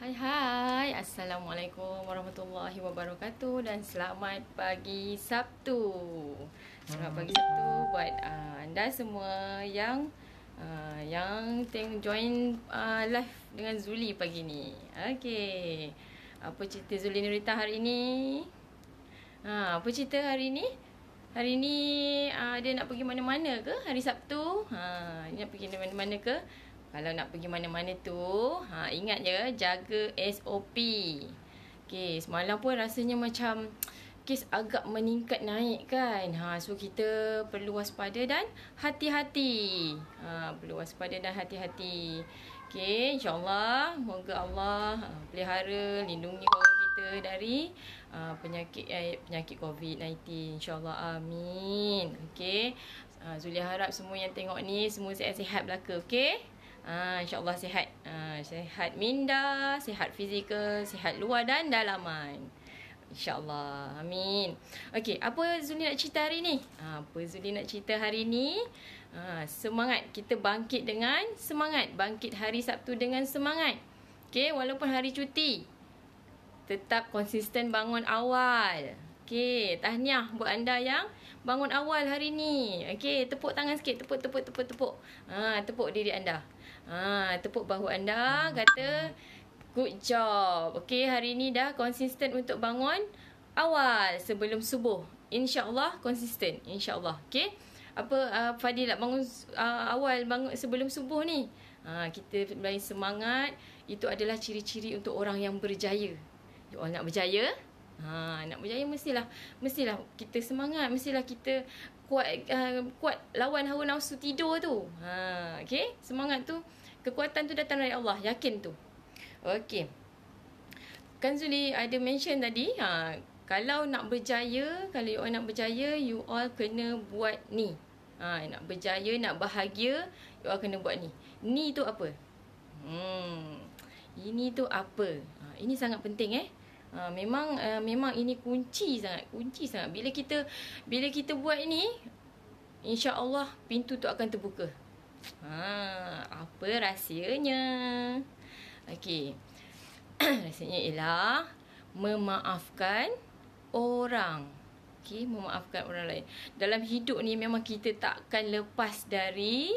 Hai hai, Assalamualaikum warahmatullahi wabarakatuh dan selamat pagi Sabtu Selamat pagi Sabtu buat uh, anda semua yang uh, yang tengok join uh, live dengan Zuli pagi ni Okay, apa cerita Zuli Nurita hari ni? uh, apa cerita hari ni? Hari ni uh, dia nak pergi mana-mana ke? Hari Sabtu? uh, dia nak pergi mana-mana ke? Kalau nak pergi mana-mana tu, ha, ingat je, jaga SOP. Okay, semalam pun rasanya macam kes agak meningkat naik kan. Ha, so, kita perlu waspada dan hati-hati. Ha, perlu waspada dan hati-hati. Okay, insyaAllah. Moga Allah ha, pelihara, lindungi orang kita dari ha, penyakit eh, penyakit COVID-19. InsyaAllah. Amin. Okay. Ha, Zulia harap semua yang tengok ni, semua sihat-sihat belaka. Okay. Ha, InsyaAllah sihat. Ha, sihat minda, sihat fizikal, sihat luar dan dalaman. InsyaAllah. Amin. Okey, apa Zuli nak cerita hari ni? Ha, apa Zuli nak cerita hari ni? Ha, semangat. Kita bangkit dengan semangat. Bangkit hari Sabtu dengan semangat. Okey, walaupun hari cuti. Tetap konsisten bangun awal. Okey, tahniah buat anda yang bangun awal hari ni. Okey, tepuk tangan sikit. Tepuk, tepuk, tepuk, tepuk. Ha, tepuk diri anda. Ah, tepuk bahu anda kata good job. Okey, hari ini dah konsisten untuk bangun awal sebelum subuh. Insya-Allah konsisten. Insya-Allah. Okey. Apa uh, fadilah bangun uh, awal bangun sebelum subuh ni? Ha, kita mulai semangat Itu adalah ciri-ciri untuk orang yang berjaya You oh, nak berjaya? Ha, nak berjaya mestilah Mestilah kita semangat Mestilah kita kuat uh, kuat lawan hawa nafsu tidur tu ha, Okay? Semangat tu kekuatan tu datang dari Allah yakin tu okey kan Zuli ada mention tadi ha kalau nak berjaya kalau you nak berjaya you all kena buat ni ha nak berjaya nak bahagia you all kena buat ni ni tu apa hmm ini tu apa ha, ini sangat penting eh Ha, memang uh, memang ini kunci sangat kunci sangat bila kita bila kita buat ini insya-Allah pintu tu akan terbuka Ha, apa rahsianya? Okey. rahsianya ialah memaafkan orang. Okey, memaafkan orang lain. Dalam hidup ni memang kita takkan lepas dari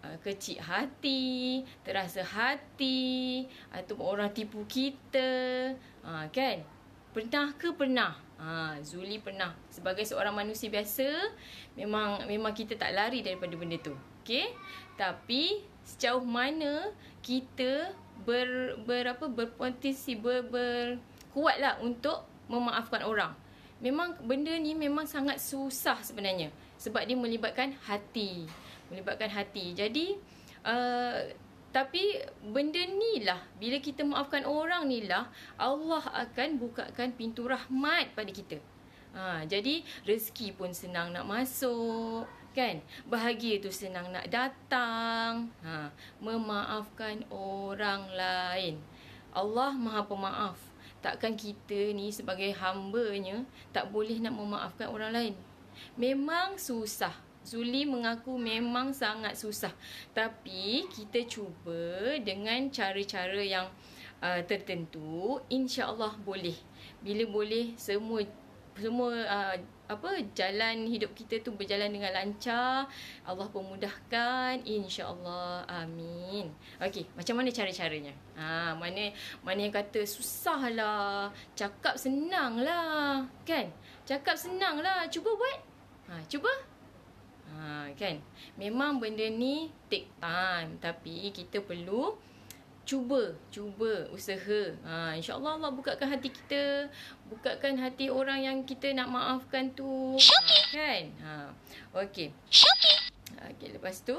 uh, kecil hati, terasa hati, atau orang tipu kita, ha, kan? Pernah ke pernah? Ha, Zuli pernah. Sebagai seorang manusia biasa, memang memang kita tak lari daripada benda tu okey tapi sejauh mana kita ber berapa berpotensi ber, ber kuatlah untuk memaafkan orang memang benda ni memang sangat susah sebenarnya sebab dia melibatkan hati melibatkan hati jadi uh, tapi benda ni lah bila kita maafkan orang ni lah Allah akan bukakan pintu rahmat pada kita Ha, jadi rezeki pun senang nak masuk kan bahagia itu senang nak datang ha memaafkan orang lain Allah Maha Pemaaf takkan kita ni sebagai hamba-Nya tak boleh nak memaafkan orang lain memang susah Zuli mengaku memang sangat susah tapi kita cuba dengan cara-cara yang uh, tertentu insya-Allah boleh bila boleh semua semua uh, apa jalan hidup kita tu berjalan dengan lancar Allah pemudahkan insyaallah amin okey macam mana cara-caranya ha mana mana yang kata susahlah cakap senanglah kan cakap senanglah cuba buat ha cuba ha kan memang benda ni take time tapi kita perlu cuba cuba usaha ha insyaallah Allah bukakan hati kita bukakan hati orang yang kita nak maafkan tu ha, kan ha okey okey lepas tu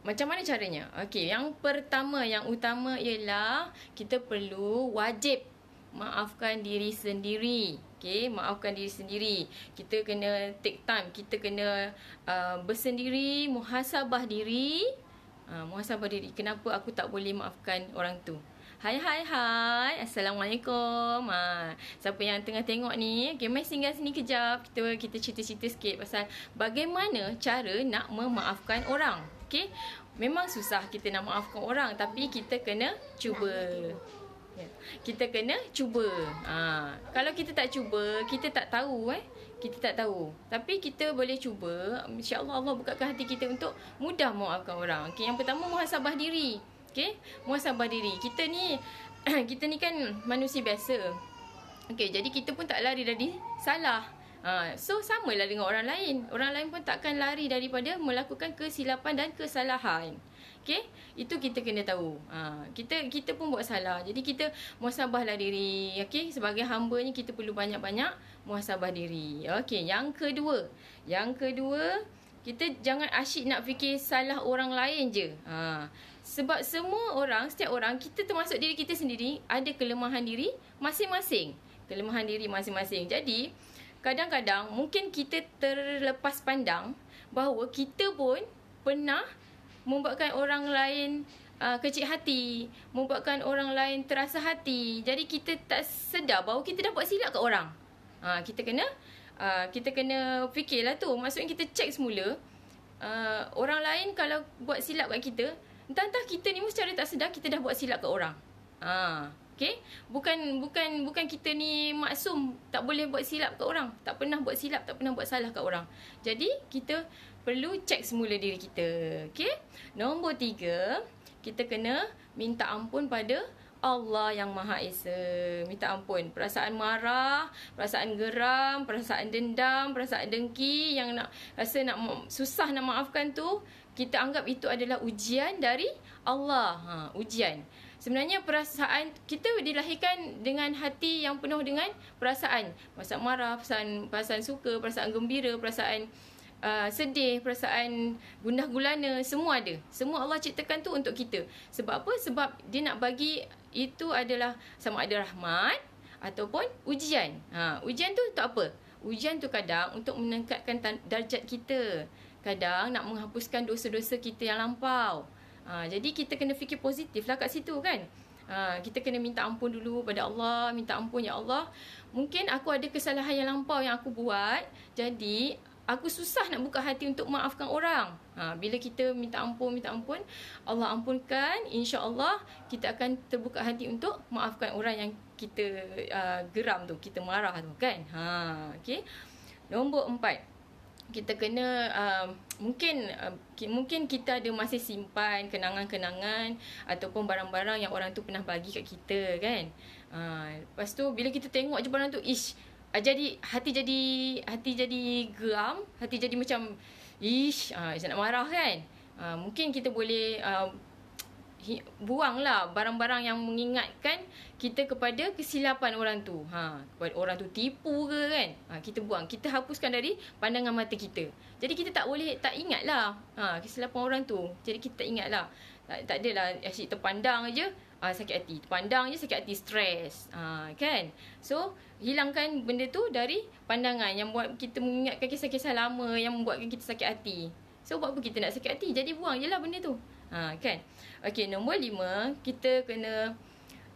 macam mana caranya okey yang pertama yang utama ialah kita perlu wajib maafkan diri sendiri Okay, maafkan diri sendiri. Kita kena take time. Kita kena uh, bersendiri, muhasabah diri. Ah, muhasabah diri kenapa aku tak boleh maafkan orang tu Hai hai hai. Assalamualaikum. Ha. Siapa yang tengah tengok ni, okay, mai singgah sini kejap. Kita kita cerita-cerita sikit pasal bagaimana cara nak memaafkan orang. Okay? Memang susah kita nak maafkan orang tapi kita kena cuba. Ya. Kita kena cuba. Ha. Kalau kita tak cuba, kita tak tahu eh kita tak tahu tapi kita boleh cuba Insya Allah Allah bukakan hati kita untuk mudah memaafkan orang okey yang pertama muhasabah diri okey muhasabah diri kita ni kita ni kan manusia biasa okey jadi kita pun tak lari dari salah Ha, so lah dengan orang lain Orang lain pun takkan lari daripada Melakukan kesilapan dan kesalahan Okay Itu kita kena tahu ha, Kita kita pun buat salah Jadi kita Muasabahlah diri Okay Sebagai hamba ni kita perlu banyak-banyak muhasabah diri. Okey, yang kedua. Yang kedua, kita jangan asyik nak fikir salah orang lain je. Ha. Sebab semua orang, setiap orang, kita termasuk diri kita sendiri, ada kelemahan diri masing-masing. Kelemahan diri masing-masing. Jadi, kadang-kadang mungkin kita terlepas pandang bahawa kita pun pernah membuatkan orang lain uh, kecil hati, membuatkan orang lain terasa hati. Jadi, kita tak sedar bahawa kita dah buat silap ke orang. Ha, kita kena ha, kita kena fikirlah tu. Maksudnya kita cek semula. Ha, orang lain kalau buat silap kat kita, entah-entah kita ni secara tak sedar kita dah buat silap kat orang. Ha, okay? Bukan bukan bukan kita ni maksum tak boleh buat silap kat orang. Tak pernah buat silap, tak pernah buat salah kat orang. Jadi kita perlu cek semula diri kita. Okay? Nombor tiga, kita kena minta ampun pada Allah yang Maha Esa. Minta ampun. Perasaan marah, perasaan geram, perasaan dendam, perasaan dengki yang nak rasa nak susah nak maafkan tu, kita anggap itu adalah ujian dari Allah. Ha, ujian. Sebenarnya perasaan kita dilahirkan dengan hati yang penuh dengan perasaan. Perasaan marah, perasaan, perasaan suka, perasaan gembira, perasaan Uh, sedih, perasaan gundah gulana, semua ada. Semua Allah ciptakan tu untuk kita. Sebab apa? Sebab dia nak bagi itu adalah sama ada rahmat ataupun ujian. Ha, ujian tu untuk apa? Ujian tu kadang untuk meningkatkan darjat kita. Kadang nak menghapuskan dosa-dosa kita yang lampau. Ha, jadi kita kena fikir positif lah kat situ kan. Ha, kita kena minta ampun dulu pada Allah. Minta ampun ya Allah. Mungkin aku ada kesalahan yang lampau yang aku buat. Jadi aku susah nak buka hati untuk maafkan orang. Ha, bila kita minta ampun, minta ampun, Allah ampunkan, insya Allah kita akan terbuka hati untuk maafkan orang yang kita uh, geram tu, kita marah tu kan. Ha, okay. Nombor empat, kita kena uh, mungkin uh, mungkin kita ada masih simpan kenangan-kenangan ataupun barang-barang yang orang tu pernah bagi kat kita kan. Uh, lepas tu bila kita tengok je barang tu, ish, Ah, jadi hati jadi hati jadi geram, hati jadi macam ish, uh, saya nak marah kan. Uh, mungkin kita boleh uh, buanglah barang-barang yang mengingatkan kita kepada kesilapan orang tu. Ha, kepada orang tu tipu ke kan? Ha, kita buang, kita hapuskan dari pandangan mata kita. Jadi kita tak boleh tak ingatlah ha, kesilapan orang tu. Jadi kita tak ingatlah. Tak, tak adalah asyik terpandang aje uh, sakit hati. Pandang je sakit hati stres. Uh, ah, kan? So, hilangkan benda tu dari pandangan yang buat kita mengingatkan kisah-kisah lama yang membuatkan kita sakit hati. So, buat apa kita nak sakit hati? Jadi, buang je lah benda tu. Uh, kan? Okay, nombor lima. Kita kena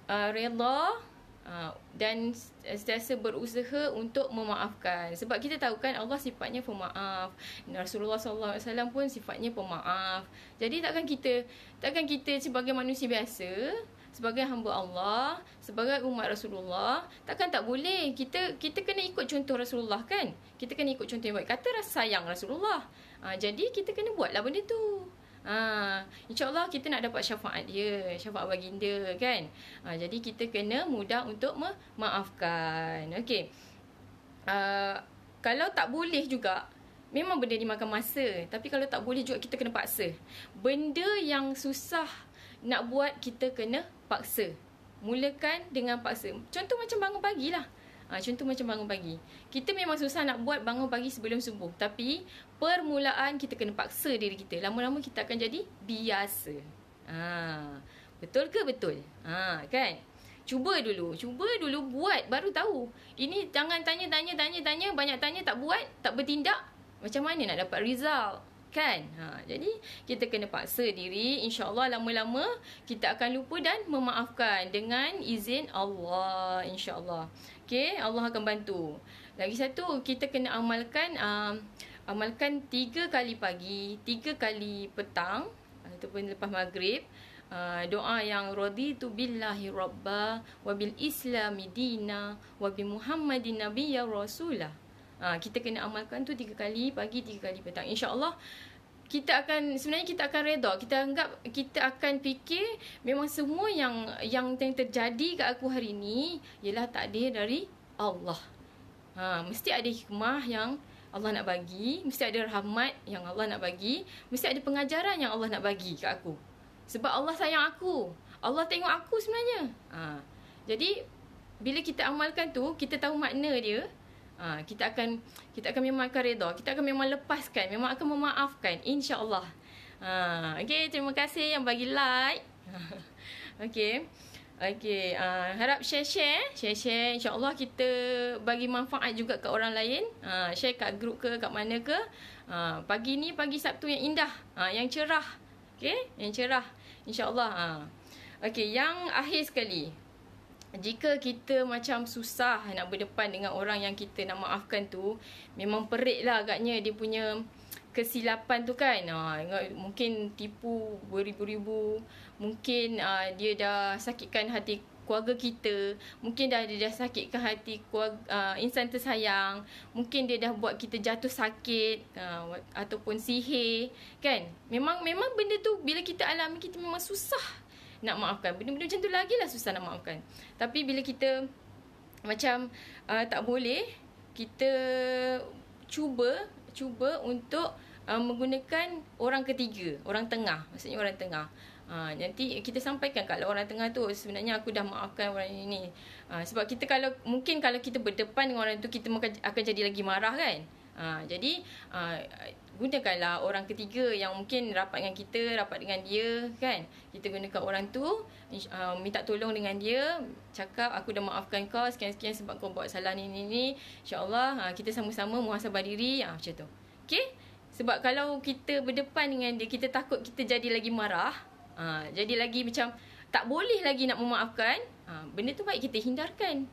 uh, rela uh, dan sentiasa berusaha untuk memaafkan. Sebab kita tahu kan Allah sifatnya pemaaf. Rasulullah SAW pun sifatnya pemaaf. Jadi, takkan kita takkan kita sebagai manusia biasa sebagai hamba Allah, sebagai umat Rasulullah, takkan tak boleh. Kita kita kena ikut contoh Rasulullah kan? Kita kena ikut contoh yang baik. Kata rasa sayang Rasulullah. Ha, jadi kita kena buatlah benda tu. Ha, InsyaAllah kita nak dapat syafaat dia Syafaat baginda kan ha, Jadi kita kena mudah untuk memaafkan okey uh, Kalau tak boleh juga Memang benda ni makan masa Tapi kalau tak boleh juga kita kena paksa Benda yang susah nak buat kita kena paksa. Mulakan dengan paksa. Contoh macam bangun pagilah. Ha, contoh macam bangun pagi. Kita memang susah nak buat bangun pagi sebelum subuh. Tapi permulaan kita kena paksa diri kita. Lama-lama kita akan jadi biasa. Ha, betul ke betul? Ha, kan? Cuba dulu. Cuba dulu buat baru tahu. Ini jangan tanya-tanya-tanya-tanya. Banyak tanya tak buat, tak bertindak. Macam mana nak dapat result? kan ha, jadi kita kena paksa diri insyaallah lama-lama kita akan lupa dan memaafkan dengan izin Allah insyaallah Okay, Allah akan bantu lagi satu kita kena amalkan um, amalkan tiga kali pagi tiga kali petang ataupun lepas maghrib Uh, doa yang raditu billahi rabba wa bil islami dina wa bi muhammadin nabiyya rasulah Ha, kita kena amalkan tu tiga kali pagi, tiga kali petang. InsyaAllah kita akan sebenarnya kita akan redha kita anggap kita akan fikir memang semua yang yang yang terjadi kat aku hari ini ialah takdir dari Allah. Ha mesti ada hikmah yang Allah nak bagi, mesti ada rahmat yang Allah nak bagi, mesti ada pengajaran yang Allah nak bagi kat aku. Sebab Allah sayang aku. Allah tengok aku sebenarnya. Ha jadi bila kita amalkan tu kita tahu makna dia, Ha, kita akan kita akan memang akan reda. Kita akan memang lepaskan. Memang akan memaafkan. InsyaAllah. Ha, okay. Terima kasih yang bagi like. okay. Okay. Uh, ha, harap share-share. Share-share. Allah kita bagi manfaat juga ke orang lain. Uh, share kat grup ke, kat mana ke. Uh, pagi ni, pagi Sabtu yang indah. Uh, yang cerah. Okay. Yang cerah. InsyaAllah. Uh. Okay. Yang akhir sekali jika kita macam susah nak berdepan dengan orang yang kita nak maafkan tu memang perik lah agaknya dia punya kesilapan tu kan ha, mungkin tipu beribu-ribu mungkin uh, dia dah sakitkan hati keluarga kita mungkin dah dia dah sakitkan hati keluarga, uh, insan tersayang mungkin dia dah buat kita jatuh sakit uh, ataupun sihir kan memang memang benda tu bila kita alami kita memang susah nak maafkan. Benda-benda macam tu lah susah nak maafkan. Tapi bila kita macam uh, tak boleh, kita cuba cuba untuk uh, menggunakan orang ketiga, orang tengah. Maksudnya orang tengah. Uh, nanti kita sampaikan kalau orang tengah tu sebenarnya aku dah maafkan orang ini. Uh, sebab kita kalau mungkin kalau kita berdepan dengan orang tu kita akan jadi lagi marah kan. Uh, jadi uh, gunakanlah orang ketiga yang mungkin rapat dengan kita, rapat dengan dia kan. Kita gunakan orang tu, uh, minta tolong dengan dia, cakap aku dah maafkan kau sekian-sekian sebab kau buat salah ni ni ni. InsyaAllah uh, kita sama-sama muhasabah diri uh, macam tu. Okay? Sebab kalau kita berdepan dengan dia, kita takut kita jadi lagi marah. Uh, jadi lagi macam tak boleh lagi nak memaafkan. Uh, benda tu baik kita hindarkan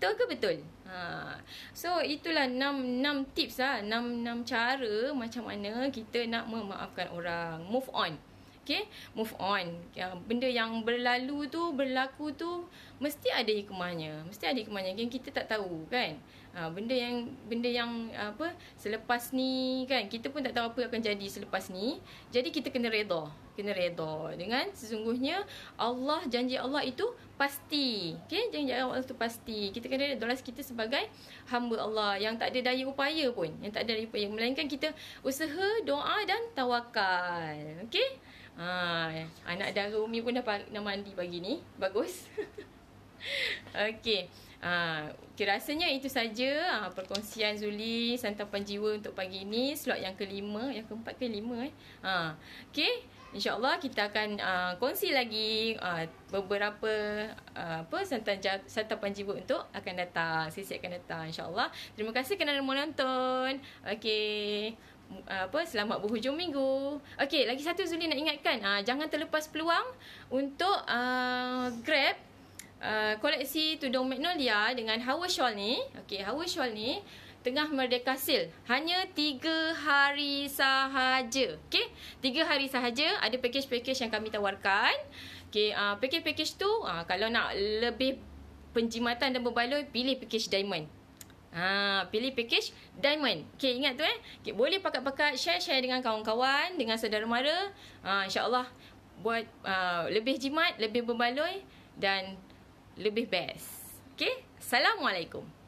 betul ke betul? Ha. So itulah 6 6 tips lah, 6 6 cara macam mana kita nak memaafkan orang. Move on. Okay, move on. Benda yang berlalu tu, berlaku tu, mesti ada hikmahnya. Mesti ada hikmahnya. Yang kita tak tahu kan. Ha, benda yang benda yang apa selepas ni kan kita pun tak tahu apa akan jadi selepas ni. Jadi kita kena redha, kena redha dengan sesungguhnya Allah janji Allah itu pasti. Okey, janji Allah itu pasti. Kita kena redha lah kita sebagai hamba Allah yang tak ada daya upaya pun, yang tak ada daya upaya melainkan kita usaha, doa dan tawakal. Okey? Ha, anak dara Umi pun dah nak mandi pagi ni. Bagus. Okey. Ha, ah, okay, rasanya itu saja ha, perkongsian Zuli santapan jiwa untuk pagi ini slot yang kelima yang keempat ke lima eh. Ha, ah, okay. InsyaAllah kita akan uh, kongsi lagi uh, beberapa uh, apa santapan santapan jiwa untuk akan datang. Sesi akan datang insyaAllah. Terima kasih kerana menonton. Okay. Uh, apa selamat berhujung minggu. Okay, lagi satu Zuli nak ingatkan uh, jangan terlepas peluang untuk uh, Grab Uh, koleksi tudung Magnolia dengan Hawa Shawl ni. Okey, Hawa Shawl ni tengah merdeka sale. Hanya 3 hari sahaja. Okey, 3 hari sahaja ada package-package yang kami tawarkan. Okey, uh, package-package tu uh, kalau nak lebih penjimatan dan berbaloi pilih package diamond. Ha, pilih package diamond. Okey, ingat tu eh. Okay, boleh pakat-pakat share-share dengan kawan-kawan, dengan saudara mara. Ha, InsyaAllah buat uh, lebih jimat, lebih berbaloi dan lebih best. Okay? Assalamualaikum.